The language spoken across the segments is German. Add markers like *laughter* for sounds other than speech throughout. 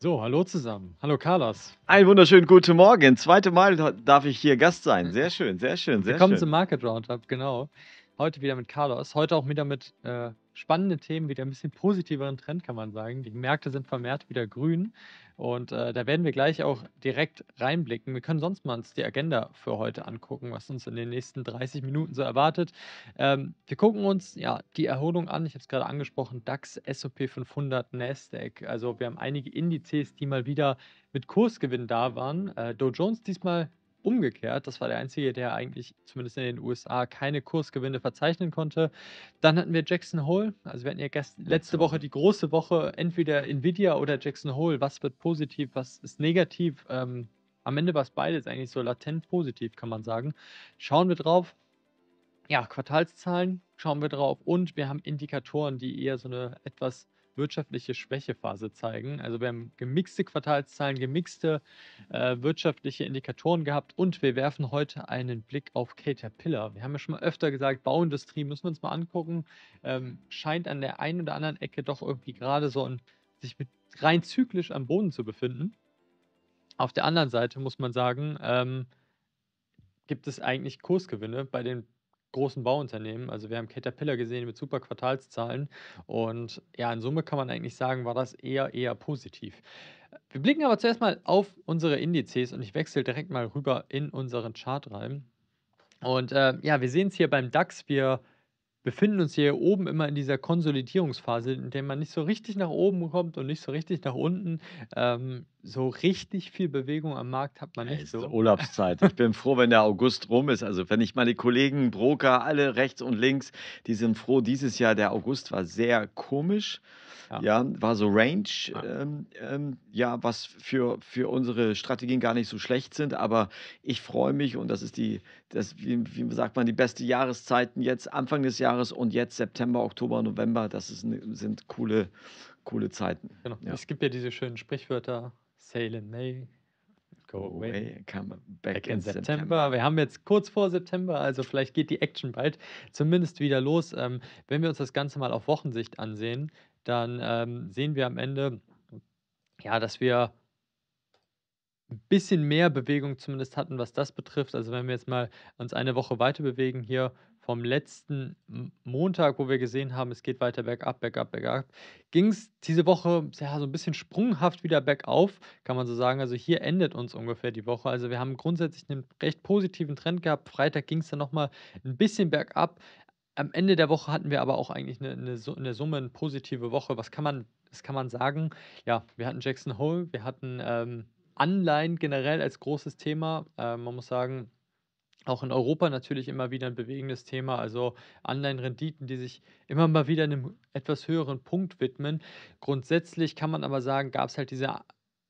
So, hallo zusammen. Hallo Carlos. Ein wunderschönen guten Morgen. Zweite Mal darf ich hier Gast sein. Hm. Sehr schön, sehr schön, sehr Willkommen schön. Willkommen zum Market Roundup, genau. Heute wieder mit Carlos. Heute auch wieder mit äh, spannenden Themen, wieder ein bisschen positiveren Trend, kann man sagen. Die Märkte sind vermehrt wieder grün und äh, da werden wir gleich auch direkt reinblicken. Wir können sonst mal uns die Agenda für heute angucken, was uns in den nächsten 30 Minuten so erwartet. Ähm, wir gucken uns ja die Erholung an. Ich habe es gerade angesprochen: DAX, SOP 500, Nasdaq. Also wir haben einige Indizes, die mal wieder mit Kursgewinn da waren. Äh, Dow Jones diesmal umgekehrt. Das war der einzige, der eigentlich zumindest in den USA keine Kursgewinne verzeichnen konnte. Dann hatten wir Jackson Hole. Also wir hatten ja letzte Woche die große Woche, entweder Nvidia oder Jackson Hole. Was wird positiv, was ist negativ? Ähm, am Ende war es beides eigentlich so latent positiv, kann man sagen. Schauen wir drauf. Ja, Quartalszahlen schauen wir drauf und wir haben Indikatoren, die eher so eine etwas wirtschaftliche Schwächephase zeigen. Also wir haben gemixte Quartalszahlen, gemixte äh, wirtschaftliche Indikatoren gehabt und wir werfen heute einen Blick auf Caterpillar. Wir haben ja schon mal öfter gesagt, Bauindustrie müssen wir uns mal angucken. Ähm, scheint an der einen oder anderen Ecke doch irgendwie gerade so ein, sich mit, rein zyklisch am Boden zu befinden. Auf der anderen Seite muss man sagen, ähm, gibt es eigentlich Kursgewinne bei den großen Bauunternehmen. Also wir haben Caterpillar gesehen mit super Quartalszahlen. Und ja, in Summe kann man eigentlich sagen, war das eher, eher positiv. Wir blicken aber zuerst mal auf unsere Indizes und ich wechsle direkt mal rüber in unseren Chart rein. Und äh, ja, wir sehen es hier beim DAX. Wir befinden uns hier oben immer in dieser Konsolidierungsphase, in der man nicht so richtig nach oben kommt und nicht so richtig nach unten. Ähm, so richtig viel Bewegung am Markt hat man nicht. Es also so. ist Urlaubszeit. Ich *laughs* bin froh, wenn der August rum ist. Also wenn ich meine Kollegen, Broker, alle rechts und links, die sind froh dieses Jahr. Der August war sehr komisch. Ja, ja war so Range, ähm, ähm, ja, was für, für unsere Strategien gar nicht so schlecht sind. Aber ich freue mich und das ist die, das, wie, wie sagt man, die beste Jahreszeiten jetzt, Anfang des Jahres und jetzt September, Oktober, November. Das ist, ne, sind coole, coole Zeiten. Genau. Ja. Es gibt ja diese schönen Sprichwörter, Sail in May, Go oh, Away, Come Back, back in September. September. Wir haben jetzt kurz vor September, also vielleicht geht die Action bald zumindest wieder los. Ähm, wenn wir uns das Ganze mal auf Wochensicht ansehen, dann ähm, sehen wir am Ende, ja, dass wir ein bisschen mehr Bewegung zumindest hatten, was das betrifft. Also wenn wir jetzt mal uns eine Woche weiter bewegen hier vom letzten Montag, wo wir gesehen haben, es geht weiter bergab, bergab, bergab, ging es diese Woche ja, so ein bisschen sprunghaft wieder bergauf, kann man so sagen. Also hier endet uns ungefähr die Woche. Also wir haben grundsätzlich einen recht positiven Trend gehabt. Freitag ging es dann nochmal ein bisschen bergab. Am Ende der Woche hatten wir aber auch eigentlich eine, eine, eine Summe, eine positive Woche. Was kann man, das kann man sagen? Ja, wir hatten Jackson Hole, wir hatten ähm, Anleihen generell als großes Thema. Äh, man muss sagen, auch in Europa natürlich immer wieder ein bewegendes Thema, also Anleihenrenditen, die sich immer mal wieder einem etwas höheren Punkt widmen. Grundsätzlich kann man aber sagen, gab es halt diese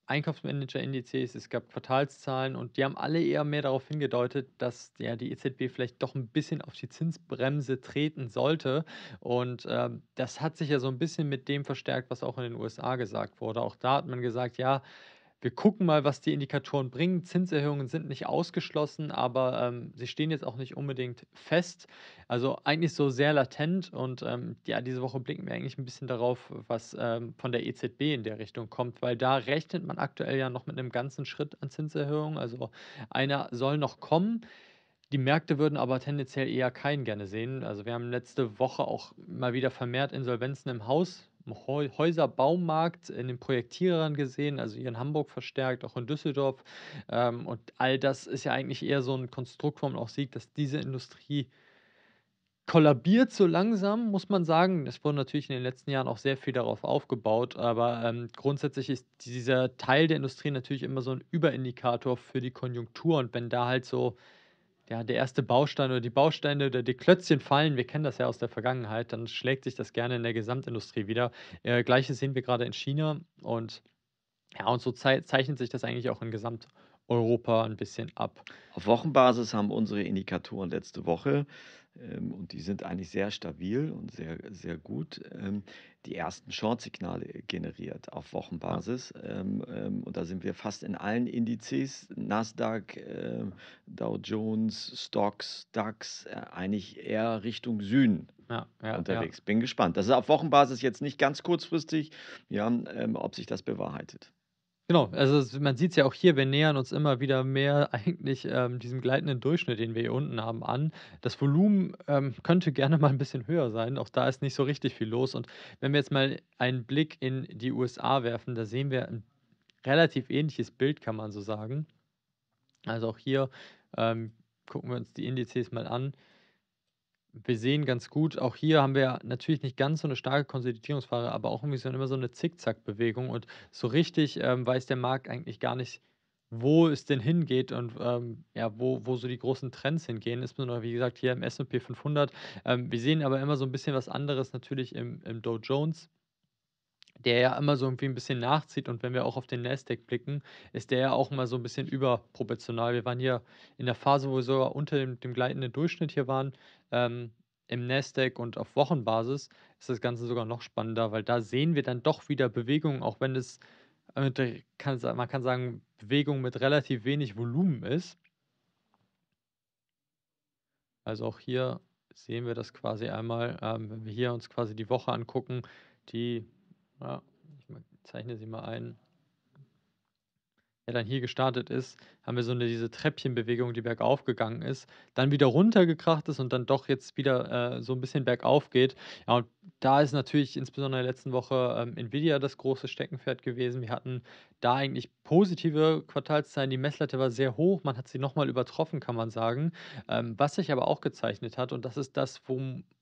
Einkaufsmanager-Indizes, es gab Quartalszahlen und die haben alle eher mehr darauf hingedeutet, dass ja, die EZB vielleicht doch ein bisschen auf die Zinsbremse treten sollte. Und äh, das hat sich ja so ein bisschen mit dem verstärkt, was auch in den USA gesagt wurde. Auch da hat man gesagt, ja, wir gucken mal, was die Indikatoren bringen. Zinserhöhungen sind nicht ausgeschlossen, aber ähm, sie stehen jetzt auch nicht unbedingt fest. Also eigentlich so sehr latent und ähm, ja, diese Woche blicken wir eigentlich ein bisschen darauf, was ähm, von der EZB in der Richtung kommt, weil da rechnet man aktuell ja noch mit einem ganzen Schritt an Zinserhöhungen. Also einer soll noch kommen. Die Märkte würden aber tendenziell eher keinen gerne sehen. Also wir haben letzte Woche auch mal wieder vermehrt Insolvenzen im Haus Häuserbaumarkt in den Projektierern gesehen, also hier in Hamburg verstärkt, auch in Düsseldorf. Ähm, und all das ist ja eigentlich eher so ein Konstrukt, wo man auch sieht, dass diese Industrie kollabiert so langsam, muss man sagen. Es wurde natürlich in den letzten Jahren auch sehr viel darauf aufgebaut, aber ähm, grundsätzlich ist dieser Teil der Industrie natürlich immer so ein Überindikator für die Konjunktur und wenn da halt so ja, der erste Baustein oder die Bausteine oder die Klötzchen fallen, wir kennen das ja aus der Vergangenheit, dann schlägt sich das gerne in der Gesamtindustrie wieder. Äh, Gleiches sehen wir gerade in China und ja, und so zei zeichnet sich das eigentlich auch in Gesamteuropa ein bisschen ab. Auf Wochenbasis haben unsere Indikatoren letzte Woche ähm, und die sind eigentlich sehr stabil und sehr, sehr gut, ähm, die ersten Short-Signale generiert auf Wochenbasis. Ähm, und da sind wir fast in allen Indizes, Nasdaq, Dow Jones, Stocks, DAX, äh, eigentlich eher Richtung Süden ja, ja, unterwegs. Ja. Bin gespannt. Das ist auf Wochenbasis jetzt nicht ganz kurzfristig, ja, ähm, ob sich das bewahrheitet. Genau, also man sieht es ja auch hier, wir nähern uns immer wieder mehr *laughs* eigentlich ähm, diesem gleitenden Durchschnitt, den wir hier unten haben, an. Das Volumen ähm, könnte gerne mal ein bisschen höher sein, auch da ist nicht so richtig viel los. Und wenn wir jetzt mal einen Blick in die USA werfen, da sehen wir ein relativ ähnliches Bild, kann man so sagen. Also auch hier ähm, gucken wir uns die Indizes mal an wir sehen ganz gut, auch hier haben wir natürlich nicht ganz so eine starke Konsolidierungsphase, aber auch irgendwie so immer so eine Zickzack-Bewegung und so richtig ähm, weiß der Markt eigentlich gar nicht, wo es denn hingeht und ähm, ja, wo, wo so die großen Trends hingehen, ist nur wie gesagt, hier im S&P 500. Ähm, wir sehen aber immer so ein bisschen was anderes natürlich im, im Dow Jones der ja immer so irgendwie ein bisschen nachzieht. Und wenn wir auch auf den Nasdaq blicken, ist der ja auch immer so ein bisschen überproportional. Wir waren hier in der Phase, wo wir sogar unter dem, dem gleitenden Durchschnitt hier waren. Ähm, Im Nasdaq und auf Wochenbasis ist das Ganze sogar noch spannender, weil da sehen wir dann doch wieder Bewegungen, auch wenn es, äh, mit, kann, man kann sagen, Bewegung mit relativ wenig Volumen ist. Also auch hier sehen wir das quasi einmal, ähm, wenn wir hier uns quasi die Woche angucken, die ja, ich zeichne sie mal ein der dann hier gestartet ist, haben wir so eine diese Treppchenbewegung, die bergauf gegangen ist, dann wieder runtergekracht ist und dann doch jetzt wieder äh, so ein bisschen bergauf geht. Ja, und da ist natürlich insbesondere in der letzten Woche ähm, Nvidia das große Steckenpferd gewesen. Wir hatten da eigentlich positive Quartalszahlen. Die Messlatte war sehr hoch, man hat sie nochmal übertroffen, kann man sagen. Ähm, was sich aber auch gezeichnet hat, und das ist das, wo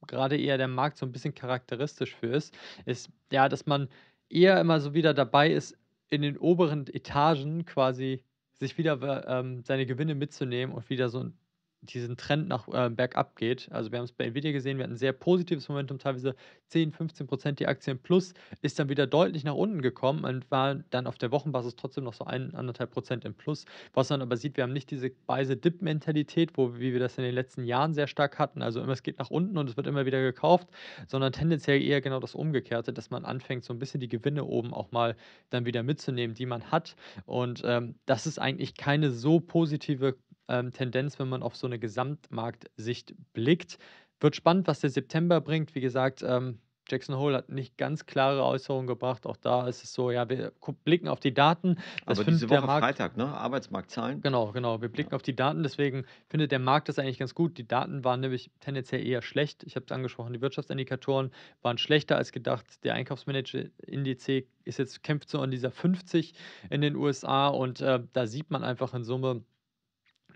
gerade eher der Markt so ein bisschen charakteristisch für ist, ist ja, dass man eher immer so wieder dabei ist, in den oberen Etagen quasi sich wieder ähm, seine Gewinne mitzunehmen und wieder so ein diesen Trend nach äh, bergab geht. Also wir haben es bei Nvidia gesehen, wir hatten ein sehr positives Momentum, teilweise 10, 15 Prozent die Aktien plus, ist dann wieder deutlich nach unten gekommen und war dann auf der Wochenbasis trotzdem noch so 1,5 Prozent im Plus. Was man aber sieht, wir haben nicht diese weise Dip-Mentalität, wo wie wir das in den letzten Jahren sehr stark hatten. Also immer es geht nach unten und es wird immer wieder gekauft, sondern tendenziell eher genau das Umgekehrte, dass man anfängt, so ein bisschen die Gewinne oben auch mal dann wieder mitzunehmen, die man hat. Und ähm, das ist eigentlich keine so positive ähm, Tendenz, wenn man auf so eine Gesamtmarktsicht blickt. Wird spannend, was der September bringt. Wie gesagt, ähm, Jackson Hole hat nicht ganz klare Äußerungen gebracht. Auch da ist es so, ja, wir blicken auf die Daten. Das Aber diese Woche Markt, Freitag, ne? Arbeitsmarktzahlen. Genau, genau. Wir blicken ja. auf die Daten. Deswegen findet der Markt das eigentlich ganz gut. Die Daten waren nämlich tendenziell eher schlecht. Ich habe es angesprochen, die Wirtschaftsindikatoren waren schlechter als gedacht. Der Einkaufsmanager-Indiz ist jetzt kämpft so an dieser 50 in den USA und äh, da sieht man einfach in Summe,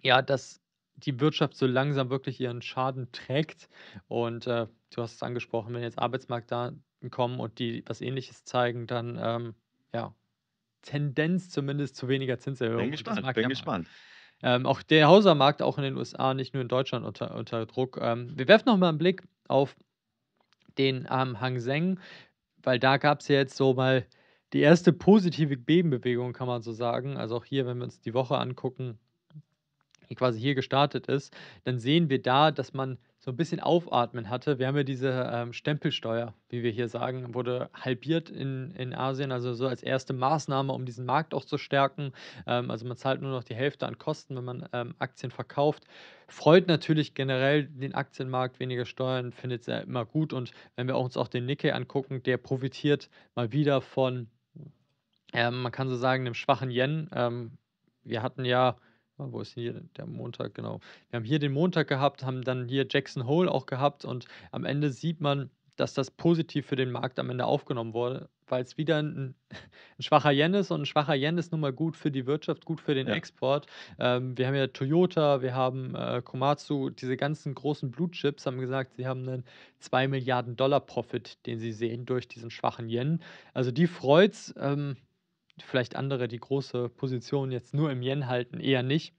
ja, dass die Wirtschaft so langsam wirklich ihren Schaden trägt. Und äh, du hast es angesprochen, wenn jetzt Arbeitsmarktdaten kommen und die was Ähnliches zeigen, dann ähm, ja, Tendenz zumindest zu weniger Zinserhöhungen. Bin gespannt, bin ja gespannt. Ähm, auch der Hausermarkt, auch in den USA, nicht nur in Deutschland unter, unter Druck. Ähm, wir werfen nochmal einen Blick auf den ähm, Hang Seng, weil da gab es ja jetzt so mal die erste positive Bebenbewegung, kann man so sagen. Also auch hier, wenn wir uns die Woche angucken, quasi hier gestartet ist, dann sehen wir da, dass man so ein bisschen aufatmen hatte. Wir haben ja diese ähm, Stempelsteuer, wie wir hier sagen, wurde halbiert in, in Asien, also so als erste Maßnahme, um diesen Markt auch zu stärken. Ähm, also man zahlt nur noch die Hälfte an Kosten, wenn man ähm, Aktien verkauft. Freut natürlich generell den Aktienmarkt, weniger Steuern findet es ja immer gut. Und wenn wir uns auch den Nikkei angucken, der profitiert mal wieder von, ähm, man kann so sagen, einem schwachen Yen. Ähm, wir hatten ja Ah, wo ist hier der Montag, genau. Wir haben hier den Montag gehabt, haben dann hier Jackson Hole auch gehabt und am Ende sieht man, dass das positiv für den Markt am Ende aufgenommen wurde, weil es wieder ein, *laughs* ein, schwacher Yen ist und ein schwacher Yen ist nun mal gut für die Wirtschaft, gut für den ja. Export. Ähm, wir haben ja Toyota, wir haben äh, Komatsu, diese ganzen großen Blue Chips haben gesagt, sie haben einen 2 Milliarden Dollar Profit, den sie sehen durch diesen schwachen Yen. Also die freut's. Ähm, vielleicht andere, die große Positionen jetzt nur im Yen halten, eher nicht.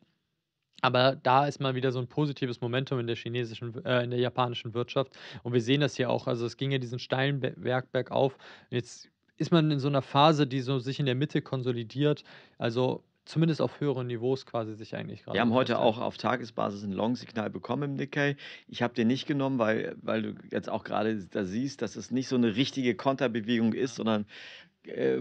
Aber da ist mal wieder so ein positives Momentum in der chinesischen, äh, in der japanischen Wirtschaft. Und wir sehen das hier auch. Also es ging ja diesen steilen Berg bergauf. Jetzt ist man in so einer Phase, die so sich in der Mitte konsolidiert. Also zumindest auf höheren Niveaus quasi sich eigentlich gerade. Wir haben heute auch auf Tagesbasis ein Long-Signal bekommen im Nikkei. Ich habe den nicht genommen, weil, weil du jetzt auch gerade da siehst, dass es nicht so eine richtige Konterbewegung ist, sondern äh,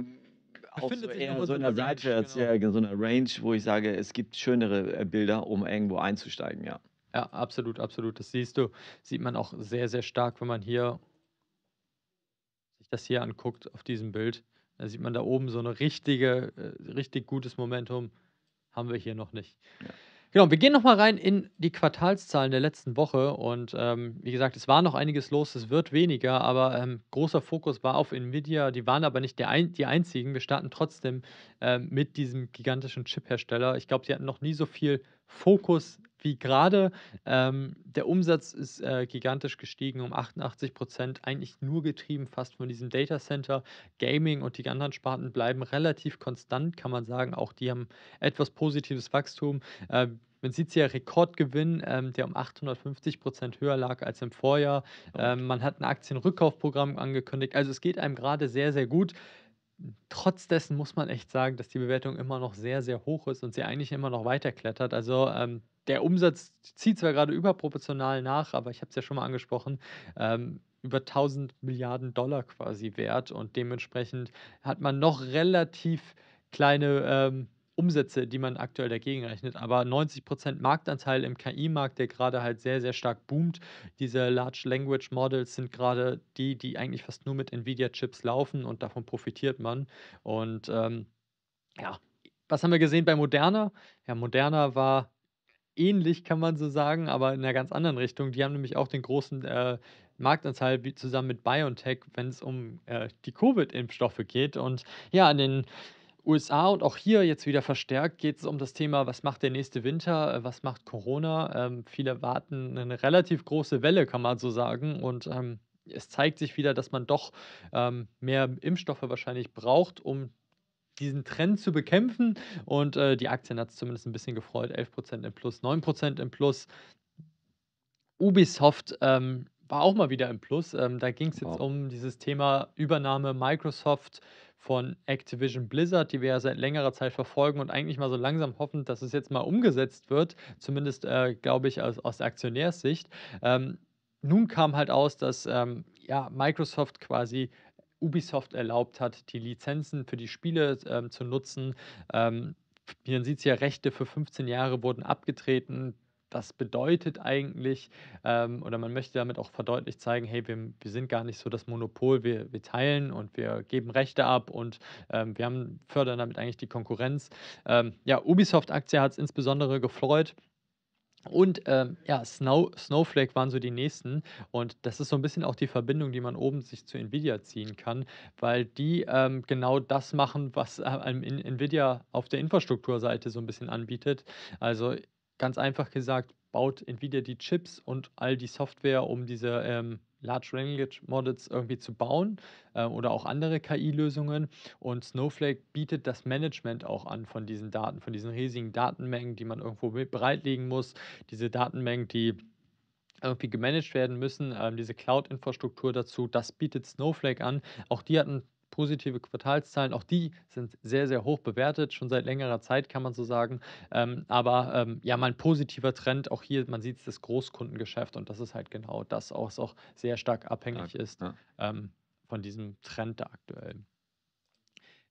auf so eher so in der Seite, als genau. so einer Range, wo ich sage, es gibt schönere äh, Bilder, um irgendwo einzusteigen, ja. Ja, absolut, absolut. Das siehst du, sieht man auch sehr, sehr stark, wenn man hier sich das hier anguckt auf diesem Bild. Da sieht man da oben so eine richtige, äh, richtig gutes Momentum haben wir hier noch nicht. Ja. Genau, wir gehen nochmal rein in die Quartalszahlen der letzten Woche und ähm, wie gesagt, es war noch einiges los, es wird weniger, aber ähm, großer Fokus war auf Nvidia, die waren aber nicht ein die einzigen. Wir starten trotzdem ähm, mit diesem gigantischen Chip-Hersteller. Ich glaube, sie hatten noch nie so viel Fokus wie gerade. Ähm, der Umsatz ist äh, gigantisch gestiegen um 88 Prozent, eigentlich nur getrieben fast von diesem Data Center. Gaming und die anderen Sparten bleiben relativ konstant, kann man sagen. Auch die haben etwas positives Wachstum. Äh, man sieht hier Rekordgewinn, ähm, der um 850 Prozent höher lag als im Vorjahr. Ähm, man hat ein Aktienrückkaufprogramm angekündigt. Also es geht einem gerade sehr, sehr gut trotz dessen muss man echt sagen, dass die Bewertung immer noch sehr, sehr hoch ist und sie eigentlich immer noch weiter klettert. Also ähm, der Umsatz zieht zwar gerade überproportional nach, aber ich habe es ja schon mal angesprochen. Ähm, über 1000 Milliarden Dollar quasi wert und dementsprechend hat man noch relativ kleine ähm, Umsätze, die man aktuell dagegen rechnet. Aber 90% Marktanteil im KI-Markt, der gerade halt sehr, sehr stark boomt. Diese Large Language Models sind gerade die, die eigentlich fast nur mit Nvidia-Chips laufen und davon profitiert man. Und ähm, ja, was haben wir gesehen bei Moderna? Ja, Moderna war ähnlich, kann man so sagen, aber in einer ganz anderen Richtung. Die haben nämlich auch den großen äh, Marktanteil zusammen mit BioNTech, wenn es um äh, die Covid-Impfstoffe geht. Und ja, an den USA und auch hier jetzt wieder verstärkt geht es um das Thema, was macht der nächste Winter, äh, was macht Corona. Ähm, viele warten eine relativ große Welle, kann man so sagen. Und ähm, es zeigt sich wieder, dass man doch ähm, mehr Impfstoffe wahrscheinlich braucht, um diesen Trend zu bekämpfen. Und äh, die Aktien hat es zumindest ein bisschen gefreut. 11% im Plus, 9% im Plus. Ubisoft ähm, war auch mal wieder im Plus. Ähm, da ging es jetzt wow. um dieses Thema Übernahme Microsoft von Activision Blizzard, die wir ja seit längerer Zeit verfolgen und eigentlich mal so langsam hoffen, dass es jetzt mal umgesetzt wird, zumindest äh, glaube ich aus, aus Aktionärssicht. Ähm, nun kam halt aus, dass ähm, ja, Microsoft quasi Ubisoft erlaubt hat, die Lizenzen für die Spiele ähm, zu nutzen. Ähm, man sieht es ja, Rechte für 15 Jahre wurden abgetreten das bedeutet eigentlich, ähm, oder man möchte damit auch verdeutlicht zeigen, hey, wir, wir sind gar nicht so das Monopol, wir, wir teilen und wir geben Rechte ab und ähm, wir haben, fördern damit eigentlich die Konkurrenz. Ähm, ja, Ubisoft-Aktie hat es insbesondere gefreut. Und ähm, ja, Snow, Snowflake waren so die nächsten. Und das ist so ein bisschen auch die Verbindung, die man oben sich zu Nvidia ziehen kann, weil die ähm, genau das machen, was ähm, Nvidia auf der Infrastrukturseite so ein bisschen anbietet. Also ganz einfach gesagt, baut Nvidia die Chips und all die Software, um diese ähm, Large Language Models irgendwie zu bauen äh, oder auch andere KI-Lösungen. Und Snowflake bietet das Management auch an von diesen Daten, von diesen riesigen Datenmengen, die man irgendwo bereitlegen muss, diese Datenmengen, die irgendwie gemanagt werden müssen, ähm, diese Cloud-Infrastruktur dazu, das bietet Snowflake an. Auch die hatten positive Quartalszahlen. Auch die sind sehr, sehr hoch bewertet, schon seit längerer Zeit kann man so sagen. Ähm, aber ähm, ja, mal ein positiver Trend. Auch hier, man sieht es, das Großkundengeschäft und das ist halt genau das, was auch sehr stark abhängig ja, ist ja. Ähm, von diesem Trend der aktuellen.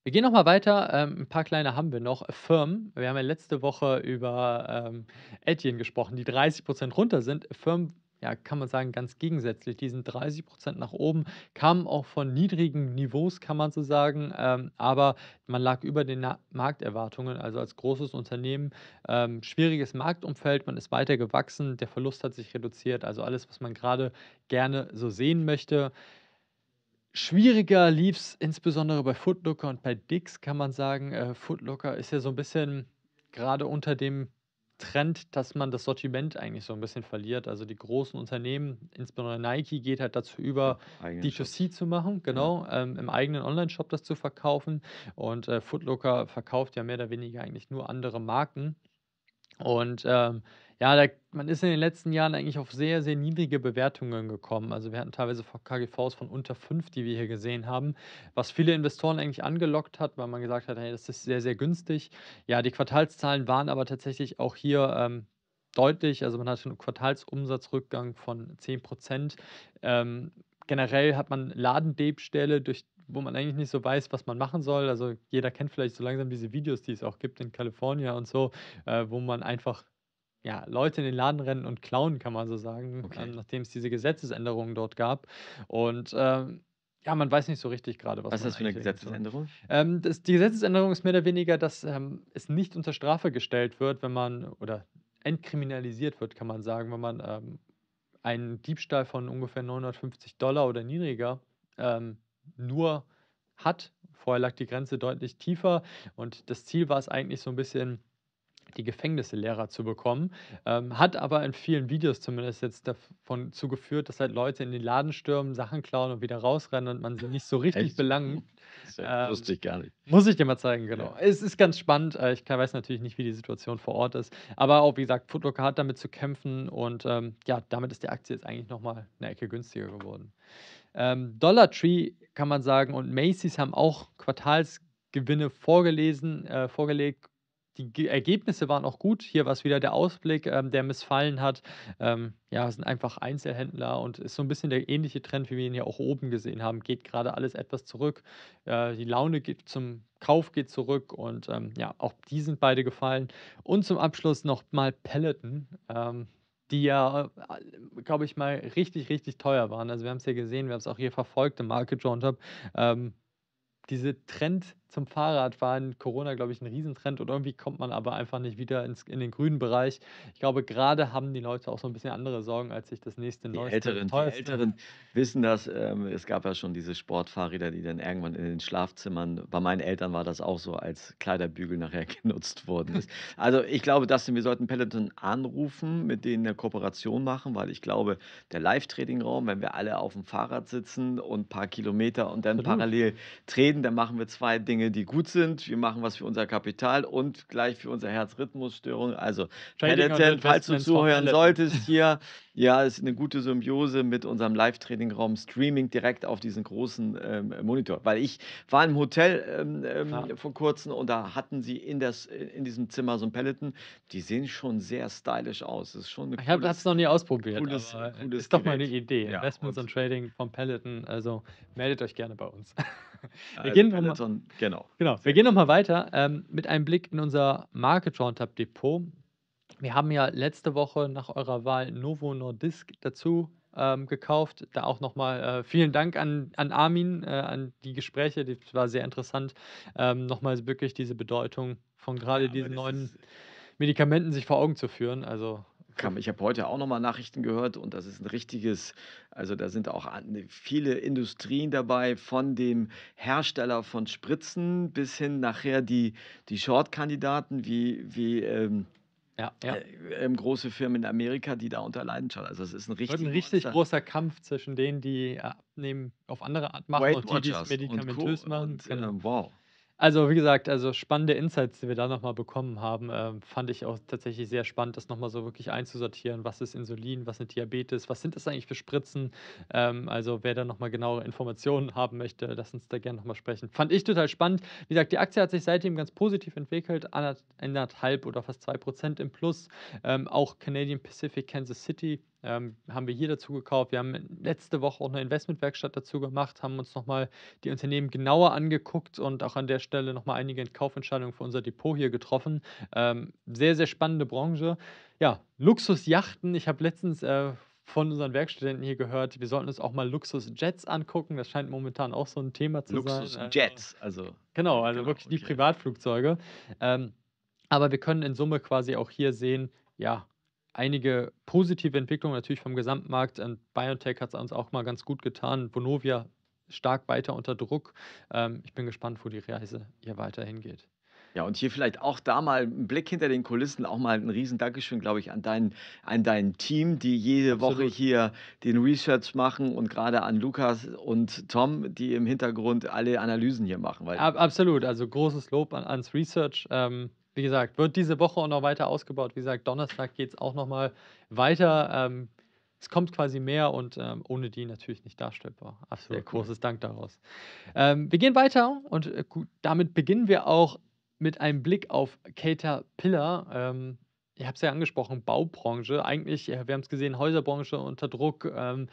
Wir gehen nochmal weiter. Ähm, ein paar kleine haben wir noch. Firmen. Wir haben ja letzte Woche über ähm, Etienne gesprochen, die 30% runter sind. Firmen ja, kann man sagen, ganz gegensätzlich. Diesen 30 Prozent nach oben kamen auch von niedrigen Niveaus, kann man so sagen, ähm, aber man lag über den Na Markterwartungen, also als großes Unternehmen. Ähm, schwieriges Marktumfeld, man ist weiter gewachsen, der Verlust hat sich reduziert, also alles, was man gerade gerne so sehen möchte. Schwieriger lief es insbesondere bei Footlooker und bei Dix, kann man sagen. Äh, Footlocker ist ja so ein bisschen gerade unter dem Trend, dass man das Sortiment eigentlich so ein bisschen verliert. Also die großen Unternehmen, insbesondere Nike, geht halt dazu über, Eigen D2C Shop. zu machen, genau, ja. ähm, im eigenen Online-Shop das zu verkaufen. Und äh, Footlocker verkauft ja mehr oder weniger eigentlich nur andere Marken und ähm, ja, da, man ist in den letzten Jahren eigentlich auf sehr, sehr niedrige Bewertungen gekommen. Also wir hatten teilweise KGVs von unter 5, die wir hier gesehen haben, was viele Investoren eigentlich angelockt hat, weil man gesagt hat, hey, das ist sehr, sehr günstig. Ja, die Quartalszahlen waren aber tatsächlich auch hier ähm, deutlich. Also man hatte einen Quartalsumsatzrückgang von 10 Prozent. Ähm, generell hat man Ladendiebstähle durch wo man eigentlich nicht so weiß, was man machen soll. Also jeder kennt vielleicht so langsam diese Videos, die es auch gibt in Kalifornien und so, äh, wo man einfach ja, Leute in den Laden rennen und klauen, kann man so sagen, okay. ähm, nachdem es diese Gesetzesänderungen dort gab. Und ähm, ja, man weiß nicht so richtig gerade, was. Was ist das für eine Gesetzesänderung? Ähm, das, die Gesetzesänderung ist mehr oder weniger, dass ähm, es nicht unter Strafe gestellt wird, wenn man oder entkriminalisiert wird, kann man sagen, wenn man ähm, einen Diebstahl von ungefähr 950 Dollar oder niedriger ähm, nur hat. Vorher lag die Grenze deutlich tiefer und das Ziel war es eigentlich so ein bisschen die Gefängnisse leerer zu bekommen. Ähm, hat aber in vielen Videos zumindest jetzt davon zugeführt, dass halt Leute in den Laden stürmen, Sachen klauen und wieder rausrennen und man sie nicht so richtig belangt. Ähm, wusste ich gar nicht. Ähm, muss ich dir mal zeigen, genau. Ja. Es ist ganz spannend. Äh, ich weiß natürlich nicht, wie die Situation vor Ort ist. Aber auch, wie gesagt, Footlocker hat damit zu kämpfen und ähm, ja, damit ist die Aktie jetzt eigentlich nochmal eine Ecke günstiger geworden. Ähm, Dollar Tree kann man sagen und Macy's haben auch Quartalsgewinne vorgelesen, äh, vorgelegt. Die G Ergebnisse waren auch gut. Hier war es wieder der Ausblick, ähm, der missfallen hat. Ähm, ja, sind einfach Einzelhändler und ist so ein bisschen der ähnliche Trend, wie wir ihn hier auch oben gesehen haben. Geht gerade alles etwas zurück. Äh, die Laune geht zum Kauf geht zurück und ähm, ja, auch die sind beide gefallen. Und zum Abschluss nochmal Peloton. Ähm, die ja, äh, glaube ich mal, richtig, richtig teuer waren. Also wir haben es ja gesehen, wir haben es auch hier verfolgt im Market Roundup. Ähm, diese Trend- zum Fahrrad war in Corona, glaube ich, ein Riesentrend und irgendwie kommt man aber einfach nicht wieder ins, in den grünen Bereich. Ich glaube, gerade haben die Leute auch so ein bisschen andere Sorgen, als sich das nächste neue Älteren, teuerste. Die Älteren wissen das. Ähm, es gab ja schon diese Sportfahrräder, die dann irgendwann in den Schlafzimmern, bei meinen Eltern war das auch so, als Kleiderbügel nachher *laughs* genutzt worden ist. also ich glaube, dass wir sollten Peloton anrufen, mit denen eine Kooperation machen, weil ich glaube, der Live-Trading-Raum, wenn wir alle auf dem Fahrrad sitzen und ein paar Kilometer und dann Absolut. parallel treten, dann machen wir zwei Dinge Dinge, die gut sind. Wir machen was für unser Kapital und gleich für unsere Herzrhythmusstörung. Also, Peloton, falls du zuhören solltest hier, ja, ist eine gute Symbiose mit unserem Live-Training-Raum, Streaming direkt auf diesen großen ähm, Monitor. Weil ich war im Hotel ähm, ähm, vor kurzem und da hatten sie in, das, in diesem Zimmer so ein Peloton. Die sehen schon sehr stylisch aus. Das ist schon ich habe es noch nie ausprobiert. Cooles, cooles ist doch Gerät. mal eine Idee. Ja, Investments und Trading vom Peloton. Also meldet euch gerne bei uns. *laughs* Wir also gehen Peloton, noch mal, genau. genau. Wir gehen nochmal weiter ähm, mit einem Blick in unser Market Roundup Depot. Wir haben ja letzte Woche nach eurer Wahl Novo Nordisk dazu ähm, gekauft. Da auch nochmal äh, vielen Dank an, an Armin, äh, an die Gespräche, das war sehr interessant. Ähm, nochmal wirklich diese Bedeutung von gerade ja, diesen neuen Medikamenten sich vor Augen zu führen. Also ich habe heute auch nochmal Nachrichten gehört und das ist ein richtiges, also da sind auch viele Industrien dabei, von dem Hersteller von Spritzen bis hin nachher die, die Short-Kandidaten wie, wie ähm, ja, ja. Äh, ähm, große Firmen in Amerika, die da unter Leidenschaft. Also es ist ein richtig, ein richtig großer, großer Kampf zwischen denen, die äh, abnehmen, auf andere Art machen Weight und die, die es medikamentös machen. Und, genau. äh, wow. Also wie gesagt, also spannende Insights, die wir da nochmal bekommen haben, ähm, fand ich auch tatsächlich sehr spannend, das nochmal so wirklich einzusortieren. Was ist Insulin, was ist Diabetes, was sind das eigentlich für Spritzen? Ähm, also wer da nochmal genauere Informationen haben möchte, lass uns da gerne nochmal sprechen. Fand ich total spannend. Wie gesagt, die Aktie hat sich seitdem ganz positiv entwickelt, anderthalb oder fast zwei Prozent im Plus. Ähm, auch Canadian Pacific Kansas City ähm, haben wir hier dazu gekauft. Wir haben letzte Woche auch eine Investmentwerkstatt dazu gemacht, haben uns nochmal die Unternehmen genauer angeguckt und auch an der Stelle nochmal einige Kaufentscheidungen für unser Depot hier getroffen. Ähm, sehr, sehr spannende Branche. Ja, Luxusjachten. Ich habe letztens äh, von unseren Werkstudenten hier gehört, wir sollten uns auch mal Luxusjets angucken. Das scheint momentan auch so ein Thema zu Luxus sein. Also Luxusjets, also. Genau, also genau, wirklich okay. die Privatflugzeuge. Ähm, aber wir können in Summe quasi auch hier sehen, ja, einige positive Entwicklungen natürlich vom Gesamtmarkt. Ähm, BioNTech hat es uns auch mal ganz gut getan. Bonovia stark weiter unter Druck. Ähm, ich bin gespannt, wo die Reise hier weiterhin geht. Ja, und hier vielleicht auch da mal ein Blick hinter den Kulissen, auch mal ein riesen Dankeschön, glaube ich, an dein, an dein Team, die jede Absolut. Woche hier den Research machen und gerade an Lukas und Tom, die im Hintergrund alle Analysen hier machen. Absolut, also großes Lob an, ans Research. Ähm wie gesagt, wird diese Woche auch noch weiter ausgebaut. Wie gesagt, Donnerstag geht es auch noch mal weiter. Ähm, es kommt quasi mehr und ähm, ohne die natürlich nicht darstellbar. Absolut. Sehr großes cool. Dank daraus. Ähm, wir gehen weiter und äh, gut, damit beginnen wir auch mit einem Blick auf Caterpillar. Ähm, ich habe es ja angesprochen, Baubranche. Eigentlich, äh, wir haben es gesehen, Häuserbranche unter Druck. Ähm,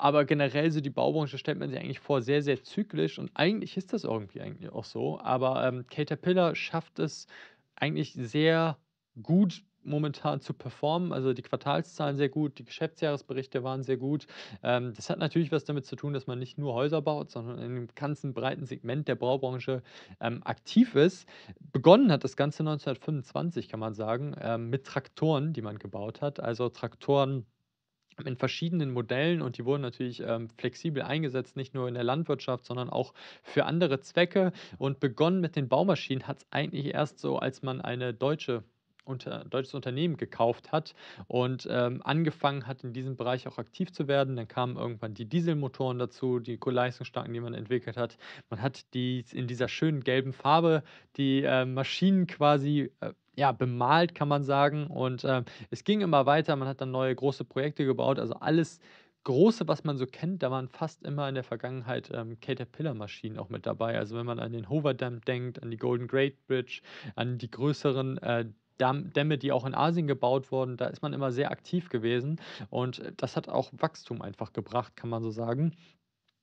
aber generell so die Baubranche stellt man sich eigentlich vor, sehr, sehr zyklisch. Und eigentlich ist das irgendwie eigentlich auch so. Aber ähm, Caterpillar schafft es eigentlich sehr gut momentan zu performen. Also die Quartalszahlen sehr gut, die Geschäftsjahresberichte waren sehr gut. Ähm, das hat natürlich was damit zu tun, dass man nicht nur Häuser baut, sondern in einem ganzen breiten Segment der Baubranche ähm, aktiv ist. Begonnen hat das Ganze 1925, kann man sagen, ähm, mit Traktoren, die man gebaut hat. Also Traktoren in verschiedenen Modellen und die wurden natürlich ähm, flexibel eingesetzt, nicht nur in der Landwirtschaft, sondern auch für andere Zwecke. Und begonnen mit den Baumaschinen hat es eigentlich erst so, als man eine deutsche unter, deutsches Unternehmen gekauft hat und ähm, angefangen hat, in diesem Bereich auch aktiv zu werden. Dann kamen irgendwann die Dieselmotoren dazu, die leistungsstarken, die man entwickelt hat. Man hat die in dieser schönen gelben Farbe die äh, Maschinen quasi äh, ja, bemalt, kann man sagen. Und äh, es ging immer weiter, man hat dann neue große Projekte gebaut. Also alles Große, was man so kennt, da waren fast immer in der Vergangenheit ähm, Caterpillar-Maschinen auch mit dabei. Also wenn man an den Hoover denkt, an die Golden Great Bridge, an die größeren äh, Dämme, die auch in Asien gebaut wurden, da ist man immer sehr aktiv gewesen und das hat auch Wachstum einfach gebracht, kann man so sagen.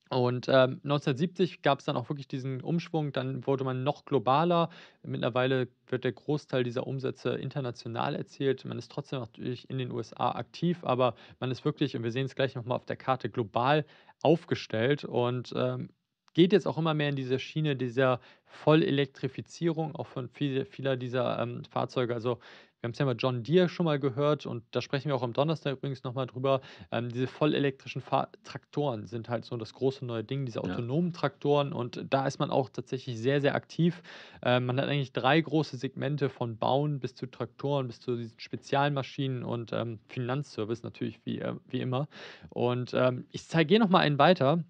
Und ähm, 1970 gab es dann auch wirklich diesen Umschwung, dann wurde man noch globaler. Mittlerweile wird der Großteil dieser Umsätze international erzielt. Man ist trotzdem natürlich in den USA aktiv, aber man ist wirklich, und wir sehen es gleich nochmal auf der Karte, global aufgestellt und ähm, geht jetzt auch immer mehr in diese Schiene dieser Vollelektrifizierung auch von viel, vieler dieser ähm, Fahrzeuge. Also wir haben es ja Thema John Deere schon mal gehört und da sprechen wir auch am Donnerstag übrigens nochmal drüber. Ähm, diese vollelektrischen Fahr Traktoren sind halt so das große neue Ding, diese autonomen ja. Traktoren und da ist man auch tatsächlich sehr, sehr aktiv. Ähm, man hat eigentlich drei große Segmente von Bauen bis zu Traktoren, bis zu diesen Spezialmaschinen und ähm, Finanzservice natürlich wie, äh, wie immer. Und ähm, ich zeige hier nochmal einen weiter.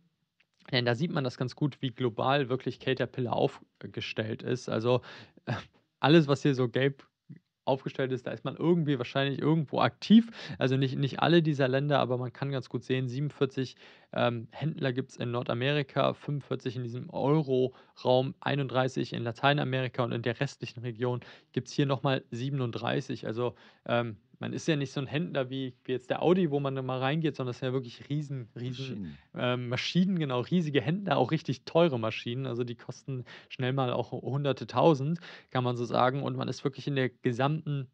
Denn da sieht man das ganz gut, wie global wirklich Caterpillar aufgestellt ist. Also *laughs* alles, was hier so gelb aufgestellt ist, da ist man irgendwie wahrscheinlich irgendwo aktiv. Also nicht, nicht alle dieser Länder, aber man kann ganz gut sehen, 47 ähm, Händler gibt es in Nordamerika, 45 in diesem Euro-Raum, 31 in Lateinamerika und in der restlichen Region gibt es hier nochmal 37. Also ähm, man ist ja nicht so ein Händler wie, wie jetzt der Audi, wo man da mal reingeht, sondern es sind ja wirklich riesen, riesen Maschinen. Ähm, Maschinen. genau, riesige Händler, auch richtig teure Maschinen. Also die kosten schnell mal auch hunderte tausend, kann man so sagen. Und man ist wirklich in der gesamten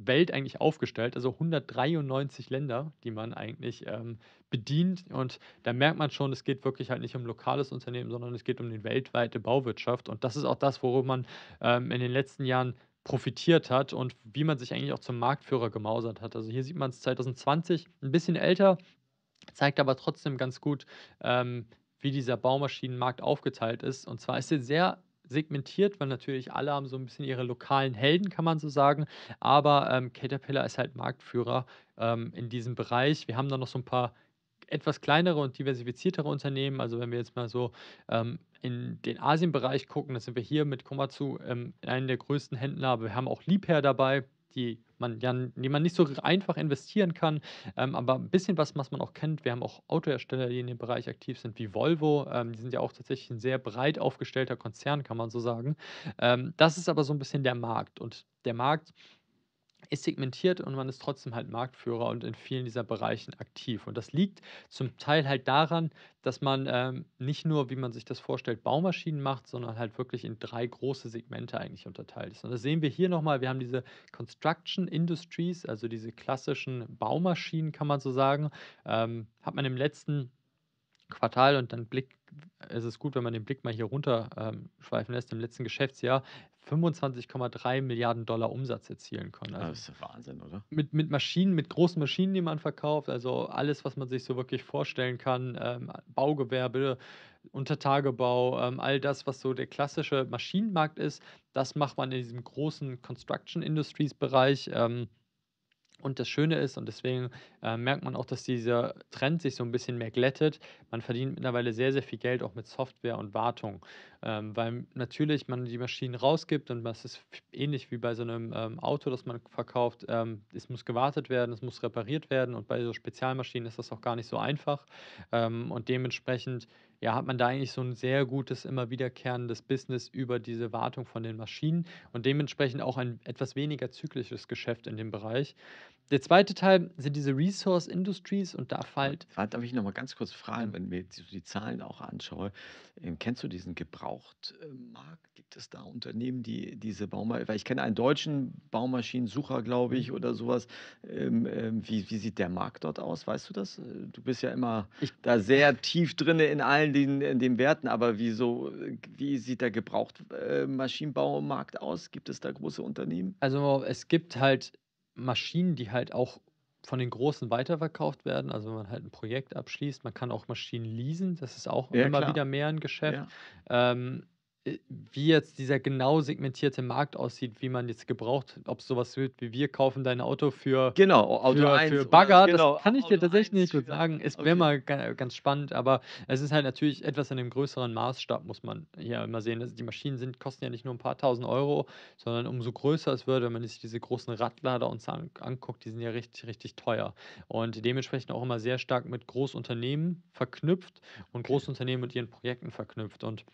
Welt eigentlich aufgestellt, also 193 Länder, die man eigentlich ähm, bedient. Und da merkt man schon, es geht wirklich halt nicht um lokales Unternehmen, sondern es geht um die weltweite Bauwirtschaft. Und das ist auch das, worüber man ähm, in den letzten Jahren profitiert hat und wie man sich eigentlich auch zum Marktführer gemausert hat. Also hier sieht man es 2020, ein bisschen älter, zeigt aber trotzdem ganz gut, ähm, wie dieser Baumaschinenmarkt aufgeteilt ist. Und zwar ist er sehr segmentiert, weil natürlich alle haben so ein bisschen ihre lokalen Helden, kann man so sagen. Aber ähm, Caterpillar ist halt Marktführer ähm, in diesem Bereich. Wir haben da noch so ein paar etwas kleinere und diversifiziertere Unternehmen. Also wenn wir jetzt mal so ähm, in den Asienbereich gucken, da sind wir hier mit Komatsu ähm, einen der größten Händler, aber wir haben auch Liebherr dabei, die man, ja, die man nicht so einfach investieren kann, ähm, aber ein bisschen was, was man auch kennt. Wir haben auch Autohersteller, die in dem Bereich aktiv sind, wie Volvo. Ähm, die sind ja auch tatsächlich ein sehr breit aufgestellter Konzern, kann man so sagen. Ähm, das ist aber so ein bisschen der Markt und der Markt ist segmentiert und man ist trotzdem halt Marktführer und in vielen dieser Bereichen aktiv. Und das liegt zum Teil halt daran, dass man ähm, nicht nur, wie man sich das vorstellt, Baumaschinen macht, sondern halt wirklich in drei große Segmente eigentlich unterteilt ist. Und das sehen wir hier nochmal. Wir haben diese Construction Industries, also diese klassischen Baumaschinen, kann man so sagen. Ähm, hat man im letzten Quartal und dann Blick, es ist gut, wenn man den Blick mal hier runter ähm, schweifen lässt, im letzten Geschäftsjahr 25,3 Milliarden Dollar Umsatz erzielen können. Ah, also das ist Wahnsinn, oder? Mit, mit Maschinen, mit großen Maschinen, die man verkauft, also alles, was man sich so wirklich vorstellen kann, ähm, Baugewerbe, Untertagebau, ähm, all das, was so der klassische Maschinenmarkt ist, das macht man in diesem großen Construction Industries Bereich. Ähm, und das Schöne ist, und deswegen äh, merkt man auch, dass dieser Trend sich so ein bisschen mehr glättet. Man verdient mittlerweile sehr, sehr viel Geld auch mit Software und Wartung, ähm, weil natürlich man die Maschinen rausgibt und das ist ähnlich wie bei so einem ähm, Auto, das man verkauft. Ähm, es muss gewartet werden, es muss repariert werden und bei so Spezialmaschinen ist das auch gar nicht so einfach. Ähm, und dementsprechend ja, hat man da eigentlich so ein sehr gutes, immer wiederkehrendes Business über diese Wartung von den Maschinen und dementsprechend auch ein etwas weniger zyklisches Geschäft in dem Bereich. Der zweite Teil sind diese Resource Industries und da fällt. Halt darf ich nochmal ganz kurz fragen, wenn ich mir die Zahlen auch anschaue. Ähm, kennst du diesen Gebrauchtmarkt? gibt es da Unternehmen, die diese Baumaschinen, weil ich kenne einen deutschen Baumaschinensucher, glaube ich, mhm. oder sowas. Ähm, ähm, wie, wie sieht der Markt dort aus? Weißt du das? Äh, du bist ja immer ich, da sehr tief drin in allen den, in den Werten, aber wie, so, wie sieht der Gebrauchtmaschinenbaumarkt äh, aus? Gibt es da große Unternehmen? Also es gibt halt Maschinen, die halt auch von den Großen weiterverkauft werden. Also wenn man halt ein Projekt abschließt, man kann auch Maschinen leasen, das ist auch ja, immer klar. wieder mehr ein Geschäft. Ja. Ähm, äh, wie jetzt dieser genau segmentierte Markt aussieht, wie man jetzt gebraucht, ob es sowas wird wie wir kaufen dein Auto für genau Auto für, 1, für Bagger, genau, das kann ich Auto dir tatsächlich nicht gut sagen. es okay. wäre mal ganz spannend, aber es ist halt natürlich etwas in einem größeren Maßstab muss man hier immer sehen. Also die Maschinen sind kosten ja nicht nur ein paar tausend Euro, sondern umso größer es wird, wenn man sich diese großen Radlader uns anguckt, die sind ja richtig richtig teuer und dementsprechend auch immer sehr stark mit Großunternehmen verknüpft und Großunternehmen mit ihren Projekten verknüpft und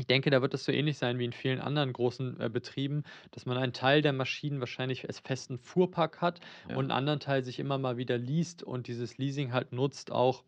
ich denke, da wird es so ähnlich sein wie in vielen anderen großen äh, Betrieben, dass man einen Teil der Maschinen wahrscheinlich als festen Fuhrpark hat ja. und einen anderen Teil sich immer mal wieder liest und dieses Leasing halt nutzt auch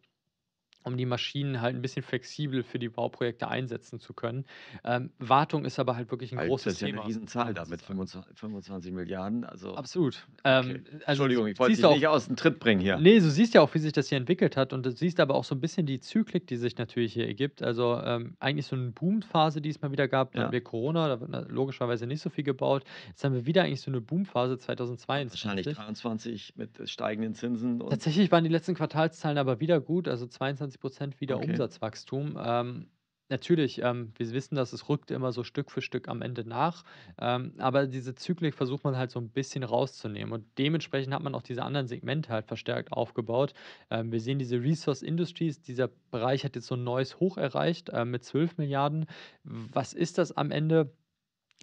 um die Maschinen halt ein bisschen flexibel für die Bauprojekte einsetzen zu können. Ähm, Wartung ist aber halt wirklich ein Alter, großes Thema. Das ist ja eine Riesenzahl da mit 25, 25 Milliarden. Also Absolut. Ähm, okay. Also Entschuldigung, ich wollte dich auch, nicht aus dem Tritt bringen hier. Nee, du siehst ja auch, wie sich das hier entwickelt hat und du siehst aber auch so ein bisschen die Zyklik, die sich natürlich hier ergibt. Also ähm, eigentlich so eine Boomphase, die es mal wieder gab. Dann ja. haben wir Corona, da wird logischerweise nicht so viel gebaut. Jetzt haben wir wieder eigentlich so eine Boomphase 2022. Wahrscheinlich 23 mit steigenden Zinsen. Tatsächlich waren die letzten Quartalszahlen aber wieder gut, also 22 25 Prozent wieder okay. Umsatzwachstum. Ähm, natürlich, ähm, wir wissen, dass es rückt immer so Stück für Stück am Ende nach. Ähm, aber diese Zyklik versucht man halt so ein bisschen rauszunehmen. Und dementsprechend hat man auch diese anderen Segmente halt verstärkt aufgebaut. Ähm, wir sehen diese Resource Industries, dieser Bereich hat jetzt so ein neues Hoch erreicht äh, mit 12 Milliarden. Was ist das am Ende?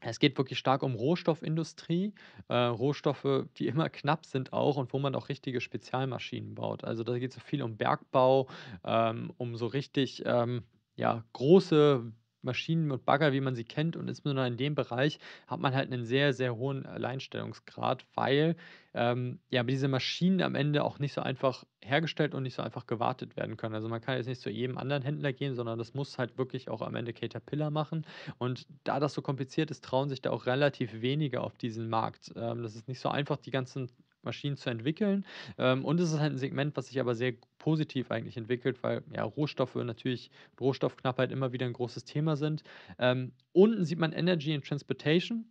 Es geht wirklich stark um Rohstoffindustrie, äh, Rohstoffe, die immer knapp sind auch und wo man auch richtige Spezialmaschinen baut. Also da geht es so viel um Bergbau, ähm, um so richtig ähm, ja, große Maschinen und Bagger, wie man sie kennt, und insbesondere in dem Bereich hat man halt einen sehr, sehr hohen Alleinstellungsgrad, weil ähm, ja diese Maschinen am Ende auch nicht so einfach hergestellt und nicht so einfach gewartet werden können. Also man kann jetzt nicht zu jedem anderen Händler gehen, sondern das muss halt wirklich auch am Ende Caterpillar machen. Und da das so kompliziert ist, trauen sich da auch relativ wenige auf diesen Markt. Ähm, das ist nicht so einfach, die ganzen Maschinen zu entwickeln. Ähm, und es ist halt ein Segment, was sich aber sehr positiv eigentlich entwickelt, weil ja Rohstoffe natürlich, Rohstoffknappheit immer wieder ein großes Thema sind. Ähm, unten sieht man Energy and Transportation.